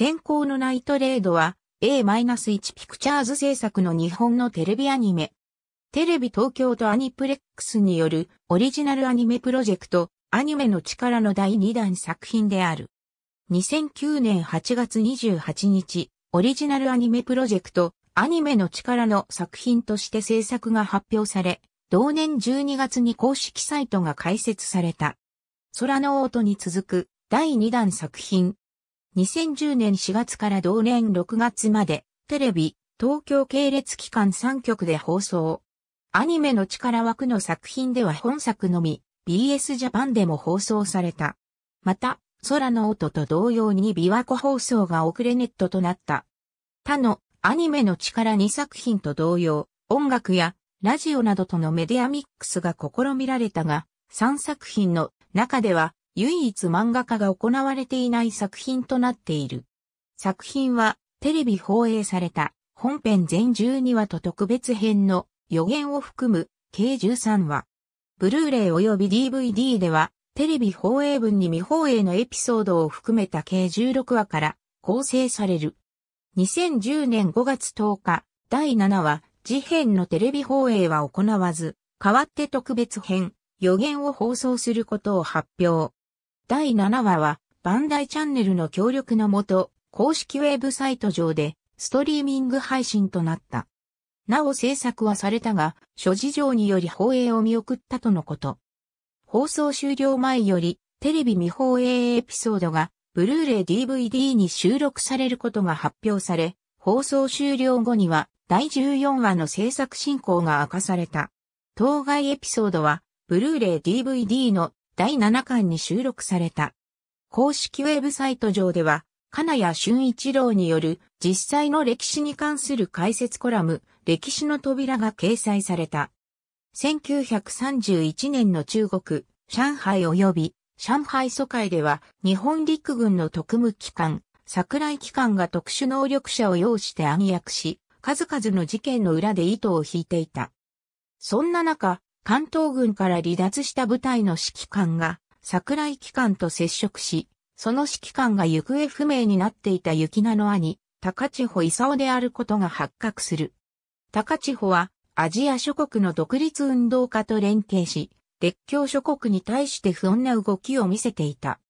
先行のナイトレードは A-1 ピクチャーズ制作の日本のテレビアニメ。テレビ東京とアニプレックスによるオリジナルアニメプロジェクトアニメの力の第2弾作品である。2009年8月28日、オリジナルアニメプロジェクトアニメの力の作品として制作が発表され、同年12月に公式サイトが開設された。空の音に続く第2弾作品2010年4月から同年6月まで、テレビ、東京系列期間3局で放送。アニメの力枠の作品では本作のみ、BS ジャパンでも放送された。また、空の音と同様に琵琶湖放送が遅れネットとなった。他のアニメの力2作品と同様、音楽やラジオなどとのメディアミックスが試みられたが、3作品の中では唯一漫画化が行われていない作品となっている。作品はテレビ放映された本編全12話と特別編の予言を含む計13話。ブルーレイ及び DVD ではテレビ放映分に未放映のエピソードを含めた計16話から構成される。2010年5月10日、第7話、事変のテレビ放映は行わず、代わって特別編、予言を放送することを発表。第7話は、バンダイチャンネルの協力のもと、公式ウェブサイト上で、ストリーミング配信となった。なお制作はされたが、諸事情により放映を見送ったとのこと。放送終了前より、テレビ未放映エピソードが、ブルーレイ DVD に収録されることが発表され、放送終了後には、第14話の制作進行が明かされた。当該エピソードは、ブルーレイ DVD の第7巻に収録された。公式ウェブサイト上では、金谷俊一郎による実際の歴史に関する解説コラム、歴史の扉が掲載された。1931年の中国、上海及び上海疎開では日本陸軍の特務機関、桜井機関が特殊能力者を要して暗躍し、数々の事件の裏で糸を引いていた。そんな中、関東軍から離脱した部隊の指揮官が桜井機関と接触し、その指揮官が行方不明になっていた雪菜の兄、高千穂勲であることが発覚する。高千穂はアジア諸国の独立運動家と連携し、列強諸国に対して不穏な動きを見せていた。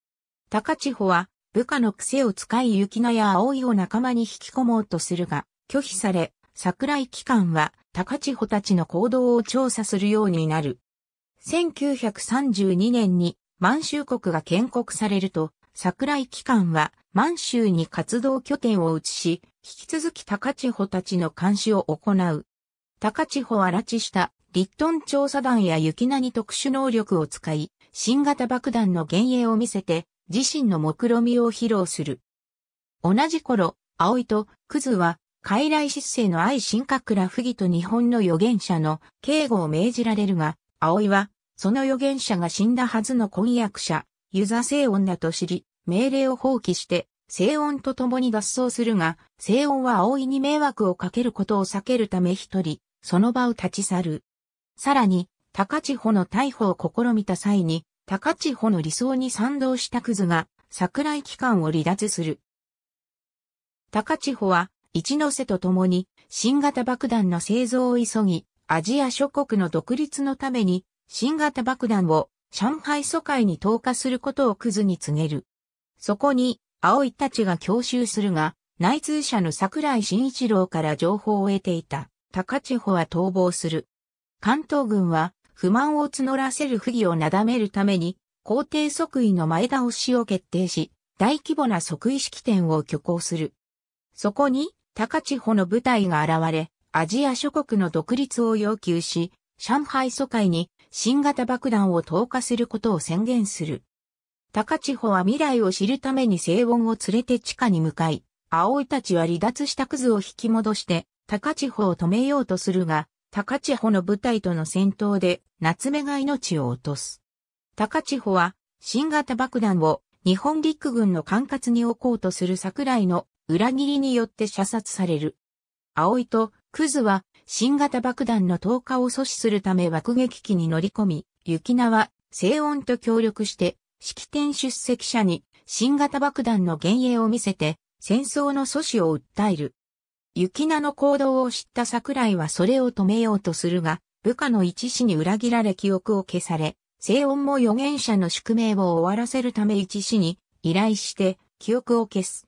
高千穂は部下の癖を使い雪菜や葵を仲間に引き込もうとするが、拒否され、桜井機関は高千穂たちの行動を調査するようになる。1932年に満州国が建国されると、桜井機関は満州に活動拠点を移し、引き続き高千穂たちの監視を行う。高千穂は拉致したリットン調査団や雪菜に特殊能力を使い、新型爆弾の幻影を見せて、自身の目論ろみを披露する。同じ頃、葵とクズは傀儡失勢の愛神格ら不義と日本の預言者の警護を命じられるが、葵は、その預言者が死んだはずの婚約者、ユザ聖音だと知り、命令を放棄して、聖音と共に脱走するが、聖音は葵に迷惑をかけることを避けるため一人、その場を立ち去る。さらに、高千穂の逮捕を試みた際に、高千穂の理想に賛同したクズが、桜井機関を離脱する。高千穂は、一ノ瀬と共に新型爆弾の製造を急ぎ、アジア諸国の独立のために新型爆弾を上海疎開に投下することをクズに告げる。そこに、青井たちが強襲するが、内通者の桜井慎一郎から情報を得ていた高千穂は逃亡する。関東軍は不満を募らせる不義をなだめるために、皇帝即位の前倒しを決定し、大規模な即位式典を挙行する。そこに、高千穂の部隊が現れ、アジア諸国の独立を要求し、上海疎開に新型爆弾を投下することを宣言する。高千穂は未来を知るために西音を連れて地下に向かい、葵たちは離脱したクズを引き戻して、高千穂を止めようとするが、高千穂の部隊との戦闘で、夏目が命を落とす。高千穂は、新型爆弾を日本陸軍の管轄に置こうとする桜井の裏切りによって射殺される。葵とクズは新型爆弾の投下を阻止するため爆撃機に乗り込み、雪菜は静音と協力して式典出席者に新型爆弾の幻影を見せて戦争の阻止を訴える。雪菜の行動を知った桜井はそれを止めようとするが、部下の一死に裏切られ記憶を消され、静音も預言者の宿命を終わらせるため一死に依頼して記憶を消す。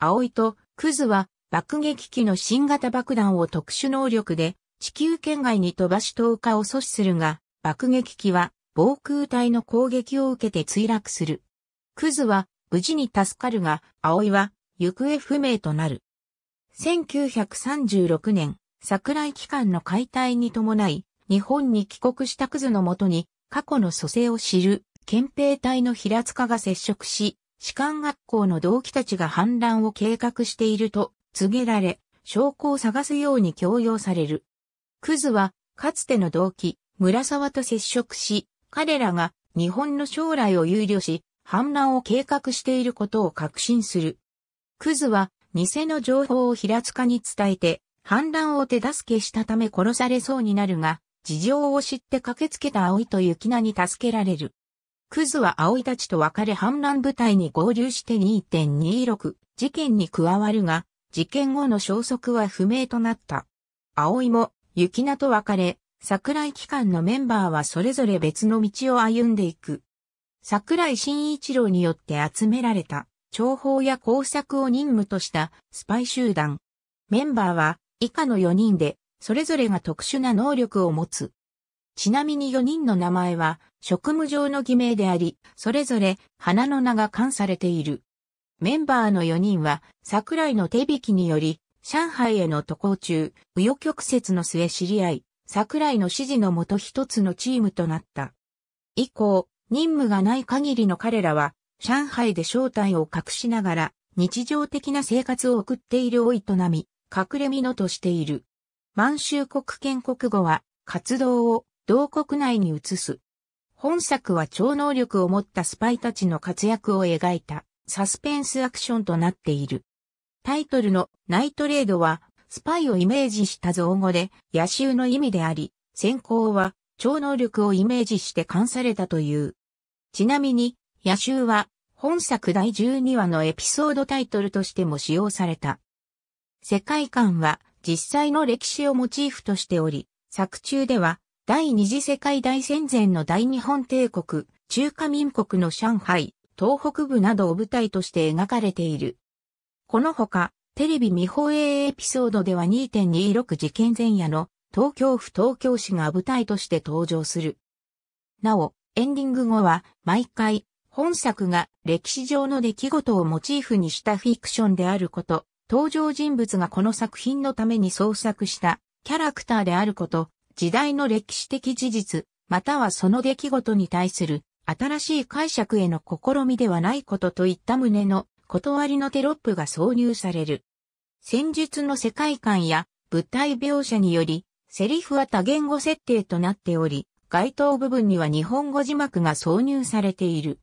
葵とクズは爆撃機の新型爆弾を特殊能力で地球圏外に飛ばし投下を阻止するが、爆撃機は防空隊の攻撃を受けて墜落する。クズは無事に助かるが、葵は行方不明となる。1936年、桜井機関の解体に伴い、日本に帰国したクズのもとに過去の蘇生を知る憲兵隊の平塚が接触し、士官学校の同期たちが反乱を計画していると告げられ、証拠を探すように強要される。クズは、かつての同期、村沢と接触し、彼らが日本の将来を憂慮し、反乱を計画していることを確信する。クズは、偽の情報を平塚に伝えて、反乱を手助けしたため殺されそうになるが、事情を知って駆けつけた葵と雪菜に助けられる。クズは葵たちと別れ反乱部隊に合流して2.26事件に加わるが、事件後の消息は不明となった。葵も、雪菜と別れ、桜井機関のメンバーはそれぞれ別の道を歩んでいく。桜井新一郎によって集められた、情報や工作を任務としたスパイ集団。メンバーは以下の4人で、それぞれが特殊な能力を持つ。ちなみに4人の名前は職務上の偽名であり、それぞれ花の名が冠されている。メンバーの4人は桜井の手引きにより、上海への渡航中、紆余曲折の末知り合い、桜井の指示のもと一つのチームとなった。以降、任務がない限りの彼らは、上海で正体を隠しながら、日常的な生活を送っているおいとなみ、隠れみのとしている。満州国建国語は、活動を同国内に移す。本作は超能力を持ったスパイたちの活躍を描いたサスペンスアクションとなっている。タイトルのナイトレードはスパイをイメージした造語で野衆の意味であり、先行は超能力をイメージして冠されたという。ちなみに野衆は本作第12話のエピソードタイトルとしても使用された。世界観は実際の歴史をモチーフとしており、作中では第二次世界大戦前の大日本帝国、中華民国の上海、東北部などを舞台として描かれている。このほか、テレビ未放映エピソードでは2.26事件前夜の東京府東京市が舞台として登場する。なお、エンディング後は毎回本作が歴史上の出来事をモチーフにしたフィクションであること、登場人物がこの作品のために創作したキャラクターであること、時代の歴史的事実、またはその出来事に対する新しい解釈への試みではないことといった旨の断りのテロップが挿入される。戦術の世界観や物体描写により、セリフは多言語設定となっており、該当部分には日本語字幕が挿入されている。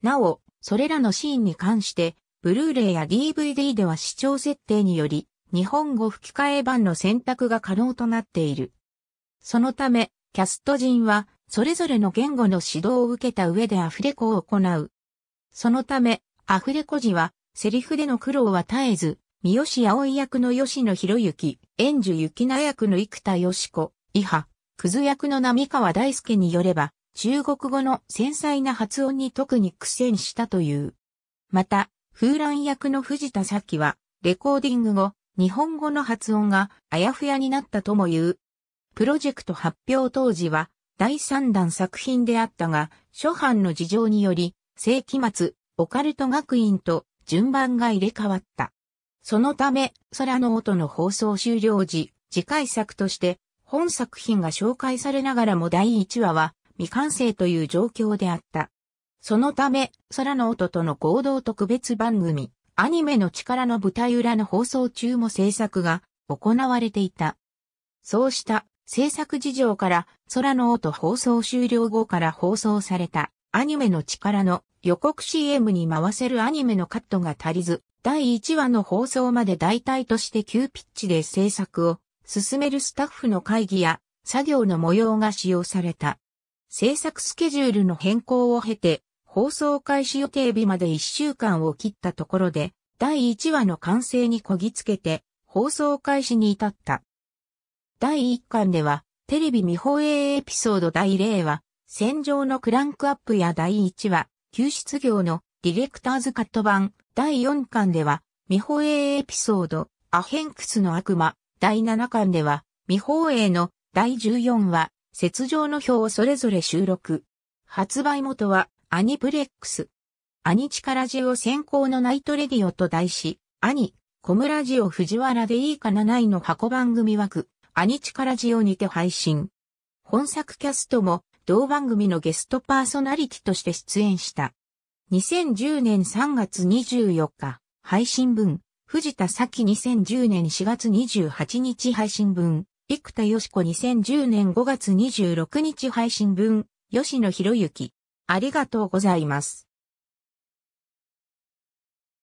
なお、それらのシーンに関して、ブルーレイや DVD では視聴設定により、日本語吹き替え版の選択が可能となっている。そのため、キャスト陣は、それぞれの言語の指導を受けた上でアフレコを行う。そのため、アフレコ時は、セリフでの苦労は絶えず、三好葵役の吉野博之、演樹雪菜役の生田よし子、伊波、くず役の並川大輔によれば、中国語の繊細な発音に特に苦戦したという。また、風蘭役の藤田咲は、レコーディング後、日本語の発音があやふやになったとも言う。プロジェクト発表当時は第3弾作品であったが、諸般の事情により、世紀末、オカルト学院と順番が入れ替わった。そのため、空の音の放送終了時、次回作として、本作品が紹介されながらも第1話は未完成という状況であった。そのため、空の音との合同特別番組、アニメの力の舞台裏の放送中も制作が行われていた。そうした制作事情から空の音放送終了後から放送されたアニメの力の予告 CM に回せるアニメのカットが足りず、第1話の放送まで代替として急ピッチで制作を進めるスタッフの会議や作業の模様が使用された。制作スケジュールの変更を経て、放送開始予定日まで1週間を切ったところで、第1話の完成にこぎつけて、放送開始に至った。第1巻では、テレビ未放映エピソード第0話、戦場のクランクアップや第1話、救出業のディレクターズカット版、第4巻では、未放映エピソード、アヘンクスの悪魔、第7巻では、未放映の第14話、雪上の表をそれぞれ収録。発売元は、アニプレックス。アニチカラジオ先行のナイトレディオと題し、アニ、小村ジオ藤原でいいかなないの箱番組枠。アニチカラジオにて配信。本作キャストも同番組のゲストパーソナリティとして出演した。2010年3月24日配信分、藤田咲2010年4月28日配信分、生田よし子2010年5月26日配信分、吉野博之。ありがとうございます。